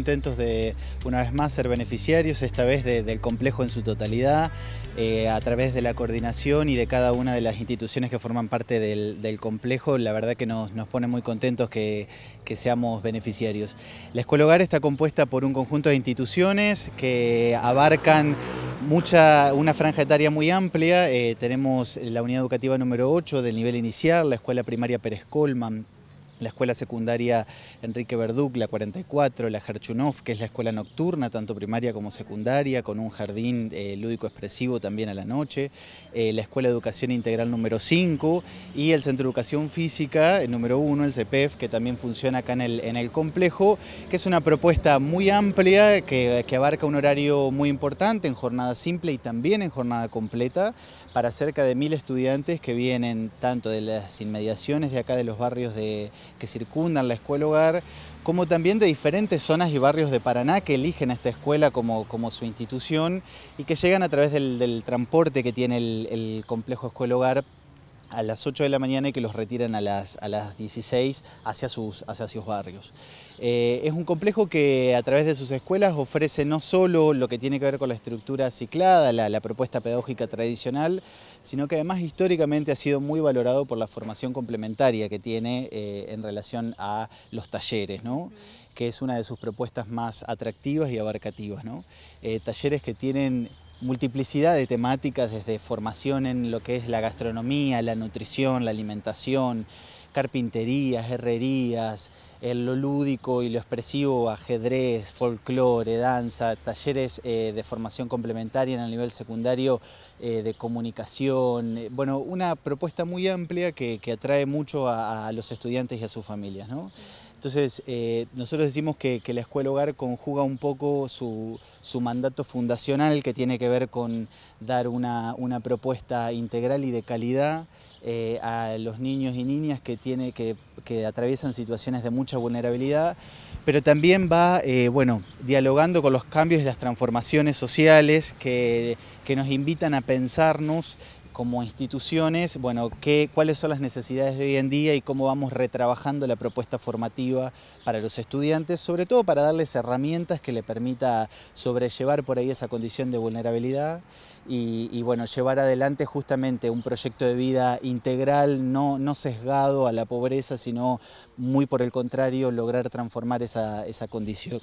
contentos de una vez más ser beneficiarios, esta vez del complejo en su totalidad, eh, a través de la coordinación y de cada una de las instituciones que forman parte del, complejo, la verdad que nos, pone muy contentos que, seamos beneficiarios. La Escuela Hogar está compuesta por un conjunto de instituciones que abarcan mucha, una franja etaria muy amplia, eh, tenemos la unidad educativa número 8 del nivel inicial, la escuela primaria Pérez Colman, la escuela secundaria Enrique Verduc, la 44, la Gerchunov, que es la escuela nocturna, tanto primaria como secundaria, con un jardín eh, lúdico-expresivo también a la noche, eh, la escuela de educación integral número 5 y el centro de educación física eh, número 1, el CPEF, que también funciona acá en el, en el complejo, que es una propuesta muy amplia que, que abarca un horario muy importante en jornada simple y también en jornada completa para cerca de mil estudiantes que vienen tanto de las inmediaciones de acá de los barrios de que circundan la escuela hogar, como también de diferentes zonas y barrios de Paraná que eligen a esta escuela como, su institución y que llegan a través del, transporte que tiene el, el complejo escuela hogar a las 8 de la mañana y que los retiran a las, a las 16 hacia sus, hacia barrios. Eh, es un complejo que a través de sus escuelas ofrece no solo lo que tiene que ver con la estructura ciclada, la, propuesta pedagógica tradicional, sino que además históricamente ha sido muy valorado por la formación complementaria que tiene eh, en relación a los talleres, que es una de sus propuestas más atractivas y abarcativas. Eh, talleres que tienen multiplicidad de temáticas, desde formación en lo que es la gastronomía, la nutrición, la alimentación, carpinterías, herrerías, eh, lo lúdico y lo expresivo, ajedrez, folclore, danza, talleres eh, de formación complementaria en el nivel secundario eh, de comunicación. Bueno, una propuesta muy amplia que, atrae mucho a, a, los estudiantes y a sus familias. ¿no? Entonces, eh, nosotros decimos que, la escuela hogar conjuga un poco su, mandato fundacional que tiene que ver con dar una, propuesta integral y de calidad eh, a los niños y niñas que, tiene, que, atraviesan situaciones de mucha vulnerabilidad, pero también va eh, bueno, dialogando con los cambios y las transformaciones sociales que, que nos invitan a pensarnos como instituciones, bueno, qué, cuáles son las necesidades de hoy en día y cómo vamos retrabajando la propuesta formativa para los estudiantes, sobre todo para darles herramientas que le permita sobrellevar por ahí esa condición de vulnerabilidad y, bueno, llevar adelante justamente un proyecto de vida integral, no, no sesgado a la pobreza, sino muy por el contrario, lograr transformar esa, esa condición.